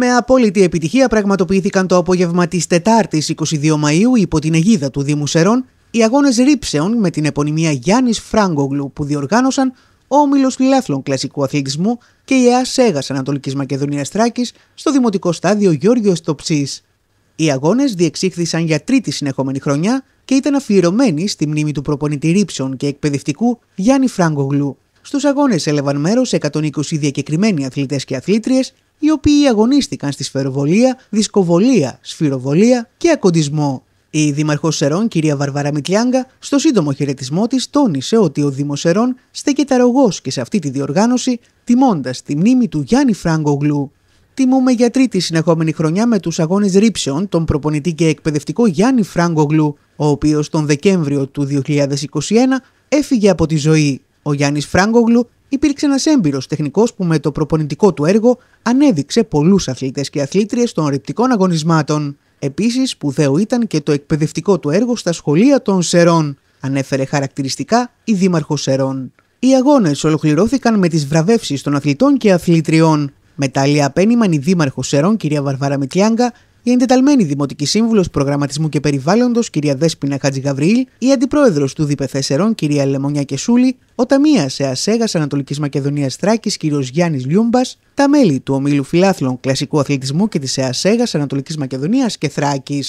Με απόλυτη επιτυχία πραγματοποιήθηκαν το απόγευμα της Τετάρτης 22 Μαΐου υπό την αιγίδα του Δήμου Σερών οι αγώνες ρήψεων με την επωνυμία Γιάννης Φράγκογλου που διοργάνωσαν ο Όμιλος φιλάθλων Κλασικού Αθλητισμού και η ΕΑ ΣΕΓΑ Ανατολικής Μακεδονίας Τράκης στο Δημοτικό Στάδιο Γιώργιος Τοψής. Οι αγώνες διεξήχθησαν για τρίτη συνεχόμενη χρονιά και ήταν αφιερωμένοι στη μνήμη του προπονητή ρήψεων και εκπαιδευτικού Γιάννη Φράγκογλου. Στους αγώνες έλαβαν μέρος 120 διακεκριμένοι αθλητές και αθλήτριες οι οποίοι αγωνίστηκαν στη σφαιροβολία, δισκοβολία, σφυροβολία και ακοντισμό. Η Δήμαρχος Σερών, κυρία Βαρβάρα Μητλιάγκα, στο σύντομο χαιρετισμό της τόνισε ότι ο Δήμος Σερών στέκεται και σε αυτή τη διοργάνωση, τιμώντας τη μνήμη του Γιάννη Φραγκογλου. Τιμούμε για τρίτη συνεχόμενη χρονιά με τους αγώνες ρήψεων τον προπονητή και εκπαιδευτικό Γιάννη Φραγκογλου, ο οποίος τον Δεκέμβριο του 2021 έφυγε από τη ζωή. Ο Γιάννης Φράγκογλου υπήρξε ένας έμπειρος τεχνικός που με το προπονητικό του έργο ανέδειξε πολλούς αθλητές και αθλήτριες των ρηπτικών αγωνισμάτων. Επίσης, σπουδαίο ήταν και το εκπαιδευτικό του έργο στα σχολεία των Σερών, ανέφερε χαρακτηριστικά η Δήμαρχος Σερών. Οι αγώνες ολοκληρώθηκαν με τις βραβεύσεις των αθλητών και αθλητριών. Μετάλλια απένιμαν η Δήμαρχος Σερών, κυρία Βαρβάρα Μητλιάγκα, η εντεταλμένη Δημοτική Σύμβουλος Προγραμματισμού και Περιβάλλοντος, κυρία Δέσπινα Γαβριήλ, η Αντιπρόεδρος του Διπεθέσερων, κυρία Λεμονιά Κεσούλη, ο Ταμείας ΕΑΣΕΓΑ Ανατολικής Μακεδονίας Θράκης, κύριος Γιάννης Λιούμπας, τα μέλη του Ομίλου Φιλάθλων Κλασικού Αθλητισμού και της ΕΑΣΕΓΑ Ανατολικής Μακεδονίας και Θράκης.